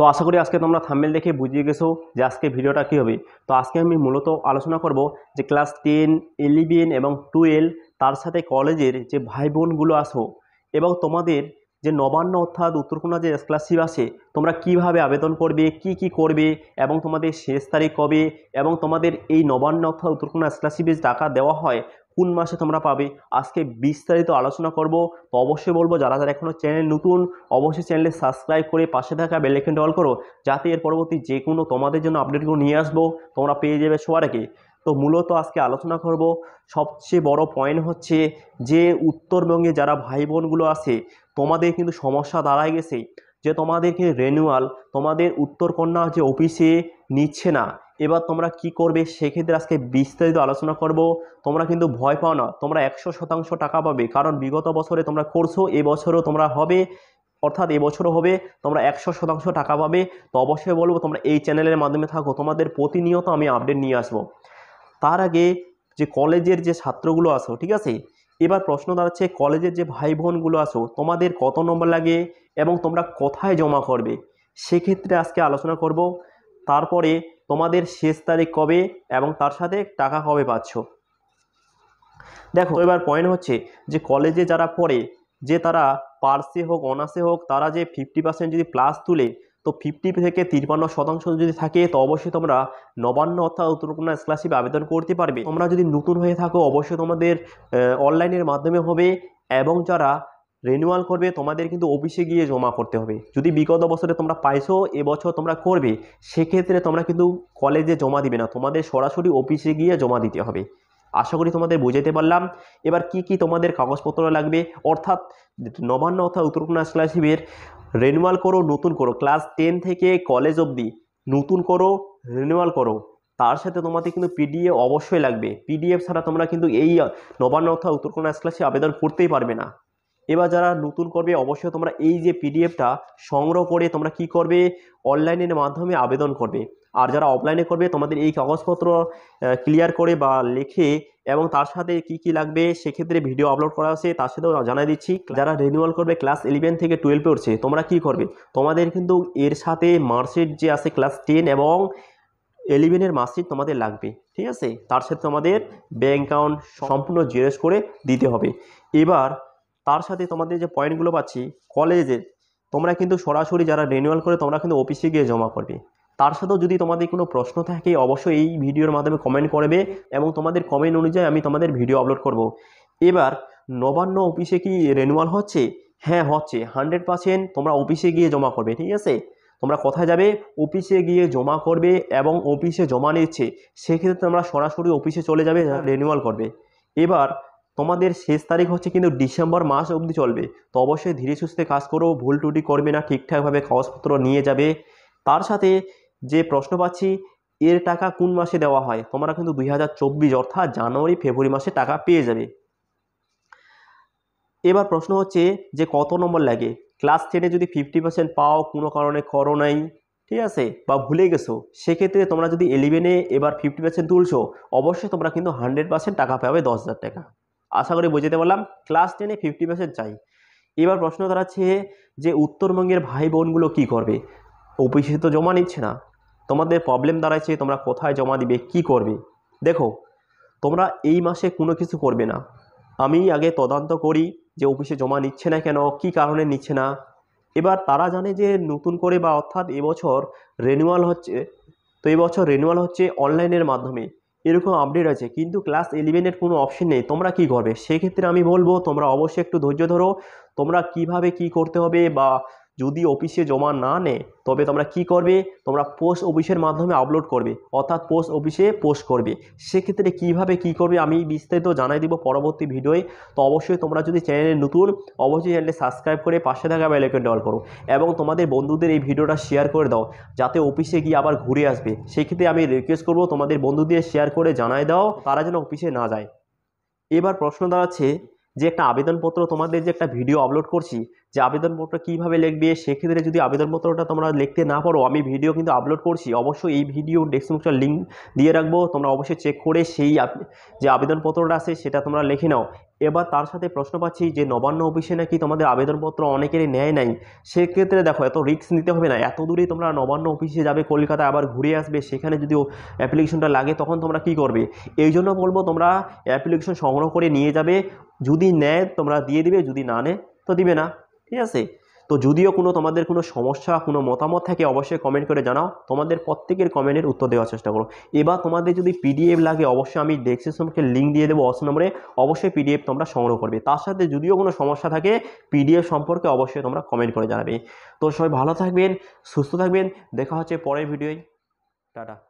তো আশা করি আজকে তোমরা থামেল দেখে বুঝিয়ে গেছো যে আজকে ভিডিওটা কী হবে তো আজকে আমি মূলত আলোচনা করব যে ক্লাস টেন ইলেভেন এবং টুয়েলভ তার সাথে কলেজের যে ভাই বোনগুলো আসো এবং তোমাদের যে নবান্ন অর্থাৎ উত্তরকোনা যে স্কলারশিপ আছে তোমরা কিভাবে আবেদন করবে কি কি করবে এবং তোমাদের শেষ তারিখ কবে এবং তোমাদের এই নবান্ন অর্থাৎ উত্তরকোনা স্কলারশিপে টাকা দেওয়া হয় কোন মাসে তোমরা পাবে আজকে বিস্তারিত আলোচনা করব তো অবশ্যই বলবো যারা যারা এখনও চ্যানেল নতুন অবশ্যই চ্যানেলে সাবস্ক্রাইব করে পাশে থাকা বেলাইকনটা অল করো যাতে এর পরবর্তী যে কোনো তোমাদের জন্য আপডেটগুলো নিয়ে আসবো তোমরা পেয়ে যাবে সবার আগে তো মূলত আজকে আলোচনা করব সবচেয়ে বড় পয়েন্ট হচ্ছে যে উত্তরবঙ্গে যারা ভাই বোনগুলো আছে তোমাদের কিন্তু সমস্যা দাঁড়ায় গেছে যে তোমাদের কিন্তু রেনুয়াল তোমাদের উত্তরকন্যা যে অফিসে নিচ্ছে না এবার তোমরা কি করবে সেক্ষেত্রে আজকে বিস্তারিত আলোচনা করব তোমরা কিন্তু ভয় পাও না তোমরা একশো শতাংশ টাকা পাবে কারণ বিগত বছরে তোমরা করছো এবছরও তোমরা হবে অর্থাৎ এবছরও হবে তোমরা একশো শতাংশ টাকা পাবে তো অবশ্যই বলবো তোমরা এই চ্যানেলের মাধ্যমে থাকো তোমাদের প্রতিনিয়ত আমি আপডেট নিয়ে আসবো তার আগে যে কলেজের যে ছাত্রগুলো আসো ঠিক আছে এবার প্রশ্ন দাঁড়াচ্ছে কলেজের যে ভাই বোনগুলো আসো তোমাদের কত নম্বর লাগে এবং তোমরা কোথায় জমা করবে সেক্ষেত্রে আজকে আলোচনা করব তারপরে তোমাদের শেষ তারিখ কবে এবং তার সাথে টাকা কবে পাচ্ছ দেখো এবার পয়েন্ট হচ্ছে যে কলেজে যারা পড়ে যে তারা পার্সে হোক অনার্সে হোক তারা যে ফিফটি পার্সেন্ট যদি প্লাস তুলে তো ফিফটি থেকে তিরপান্ন শতাংশ যদি থাকে তো অবশ্যই তোমরা নবান্ন অর্থাৎ উত্তরকন্যা স্কলারশিপ আবেদন করতে পারবে তোমরা যদি নতুন হয়ে থাকো অবশ্যই তোমাদের অনলাইনের মাধ্যমে হবে এবং যারা রেনুয়াল করবে তোমাদের কিন্তু অফিসে গিয়ে জমা করতে হবে যদি বিগত বছরে তোমরা পাইছো এবছর তোমরা করবে সেক্ষেত্রে তোমরা কিন্তু কলেজে জমা দিবে না তোমাদের সরাসরি অফিসে গিয়ে জমা দিতে হবে আশা করি তোমাদের বুঝাইতে পারলাম এবার কি কি তোমাদের কাগজপত্র লাগবে অর্থাৎ নবান্ন অর্থাৎ উত্তরকন্যা স্কলারশিপের রেনুয়াল করো নতুন করো ক্লাস টেন থেকে কলেজ অবধি নতুন করো রেনুয়াল করো তার সাথে তোমাদের কিন্তু পিডিএফ অবশ্যই লাগবে পিডিএফ ছাড়া তোমরা কিন্তু এই নবান্ন অর্থাৎ উত্তরকন্যা স্কলারশিপ আবেদন করতেই পারবে না এবার যারা নতুন করবে অবশ্যই তোমরা এই যে পিডিএফটা সংগ্রহ করে তোমরা কি করবে অনলাইনের মাধ্যমে আবেদন করবে আর যারা অফলাইনে করবে তোমাদের এই কাগজপত্র ক্লিয়ার করে বা লিখে এবং তার সাথে কি কি লাগবে সেক্ষেত্রে ভিডিও আপলোড করা আছে তার সাথেও জানাই দিচ্ছি যারা রিনিউয়াল করবে ক্লাস ইলেভেন থেকে টুয়েলভ পড়ছে তোমরা কি করবে তোমাদের কিন্তু এর সাথে মার্কশিট যে আছে ক্লাস টেন এবং এলিভেনের মার্কশিট তোমাদের লাগবে ঠিক আছে তার সাথে তোমাদের ব্যাঙ্ক অ্যাকাউন্ট সম্পূর্ণ জেরস করে দিতে হবে এবার তার সাথে তোমাদের যে পয়েন্টগুলো পাচ্ছি কলেজের তোমরা কিন্তু সরাসরি যারা রেনুয়াল করে তোমরা কিন্তু অফিসে গিয়ে জমা করবে তার সাথেও যদি তোমাদের কোনো প্রশ্ন থাকে অবশ্যই এই ভিডিওর মাধ্যমে কমেন্ট করবে এবং তোমাদের কমেন্ট অনুযায়ী আমি তোমাদের ভিডিও আপলোড করব। এবার নবান্ন অফিসে কি রেনুয়াল হচ্ছে হ্যাঁ হচ্ছে হান্ড্রেড পার্সেন্ট তোমরা অফিসে গিয়ে জমা করবে ঠিক আছে তোমরা কোথায় যাবে অফিসে গিয়ে জমা করবে এবং অফিসে জমা নিচ্ছে সেক্ষেত্রে তোমরা সরাসরি অফিসে চলে যাবে রেনুয়াল করবে এবার তোমাদের শেষ তারিখ হচ্ছে কিন্তু ডিসেম্বর মাস অবধি চলবে তো অবশ্যই ধীরে সুস্থে কাজ করো ভুল টুটি করবে না ঠিকঠাকভাবে কাগজপত্র নিয়ে যাবে তার সাথে যে প্রশ্ন পাচ্ছি এর টাকা কোন মাসে দেওয়া হয় তোমরা কিন্তু দুই অর্থাৎ জানুয়ারি ফেব্রুয়ারি মাসে টাকা পেয়ে যাবে এবার প্রশ্ন হচ্ছে যে কত নম্বর লাগে ক্লাস টেনে যদি ফিফটি পার্সেন্ট পাও কোনো কারণে করো নাই ঠিক আছে বা ভুলে গেছো সেক্ষেত্রে তোমরা যদি ইলেভেনে এবার ফিফটি পার্সেন্ট তুলছো অবশ্যই তোমরা কিন্তু হান্ড্রেড পার্সেন্ট টাকা পাবে দশ হাজার টাকা আশা করি বুঝতে পারলাম ক্লাস টেনে ফিফটি পার্সেন্ট চাই এবার প্রশ্ন দাঁড়াচ্ছে যে উত্তরবঙ্গের ভাই বোনগুলো কী করবে অফিসে তো জমা নিচ্ছে না তোমাদের প্রবলেম দাঁড়াচ্ছে তোমরা কোথায় জমা দিবে কি করবে দেখো তোমরা এই মাসে কোনো কিছু করবে না আমি আগে তদন্ত করি যে অফিসে জমা নিচ্ছে না কেন কি কারণে নিচ্ছে না এবার তারা জানে যে নতুন করে বা অর্থাৎ এবছর রেনুয়াল হচ্ছে তো এবছর রেনুয়াল হচ্ছে অনলাইনের মাধ্যমে এরকম আপডেট আছে কিন্তু ক্লাস ইলেভেনের কোনো অপশন নেই তোমরা কি করবে সেক্ষেত্রে আমি বলবো তোমরা অবশ্যই একটু ধৈর্য ধরো তোমরা কিভাবে কি করতে হবে বা যদি অফিসে জমা না নেয় তবে তোমরা কি করবে তোমরা পোস্ট অফিসের মাধ্যমে আপলোড করবে অর্থাৎ পোস্ট অফিসে পোস্ট করবে সেক্ষেত্রে কিভাবে কি করবে আমি বিস্তারিত জানাই দিব পরবর্তী ভিডিওয়ে তো অবশ্যই তোমরা যদি চ্যানেলে নতুন অবশ্যই চ্যানেলে সাবস্ক্রাইব করে পাশে থাকা বেলাইকন ডল করো এবং তোমাদের বন্ধুদের এই ভিডিওটা শেয়ার করে দাও যাতে অফিসে গিয়ে আবার ঘুরে আসবে সেক্ষেত্রে আমি রিকোয়েস্ট করবো তোমাদের বন্ধুদের শেয়ার করে জানাই দাও তারা যেন অফিসে না যায় এবার প্রশ্ন দাঁড়াচ্ছে যে একটা আবেদনপত্র তোমাদের যে একটা ভিডিও আপলোড করছি যে আবেদনপত্র কীভাবে লিখবে সেক্ষেত্রে যদি আবেদনপত্রটা তোমরা লিখতে না পারো আমি ভিডিও কিন্তু আপলোড করছি অবশ্যই এই ভিডিও ডেসক্রিপশন লিঙ্ক দিয়ে রাখবো তোমরা অবশ্যই চেক করে সেই যে আবেদনপত্রটা আছে সেটা তোমরা লিখে নাও এবার তার সাথে প্রশ্ন পাচ্ছি যে নবান্ন অফিসে নাকি তোমাদের আবেদনপত্র অনেকেরই নেয় নাই সেক্ষেত্রে দেখো এত রিস্ক নিতে হবে না এত দূরে তোমরা নবান্ন অফিসে যাবে কলকাতা আবার ঘুরে আসবে সেখানে যদি অ্যাপ্লিকেশনটা লাগে তখন তোমরা কি করবে এই জন্য বলবো তোমরা অ্যাপ্লিকেশন সংগ্রহ করে নিয়ে যাবে যদি নেয় তোমরা দিয়ে দিবে যদি না নেয় তো দিবে না ঠিক আছে তো যদিও কোনো তোমাদের কোনো সমস্যা কোনো মতামত থাকে অবশ্যই কমেন্ট করে জানাও তোমাদের প্রত্যেকের কমেন্টের উত্তর দেওয়ার চেষ্টা করো এবার তোমাদের যদি পিডিএফ লাগে অবশ্যই আমি ডেস্ক্রিপশনকে লিঙ্ক দিয়ে দেবো অস নম্বরে অবশ্যই পিডিএফ তোমরা সংগ্রহ করবে তার সাথে যদিও কোনো সমস্যা থাকে পিডিএফ সম্পর্কে অবশ্যই তোমরা কমেন্ট করে জানাবে তো সবাই ভালো থাকবেন সুস্থ থাকবেন দেখা হচ্ছে পরের ভিডিওয় টাটা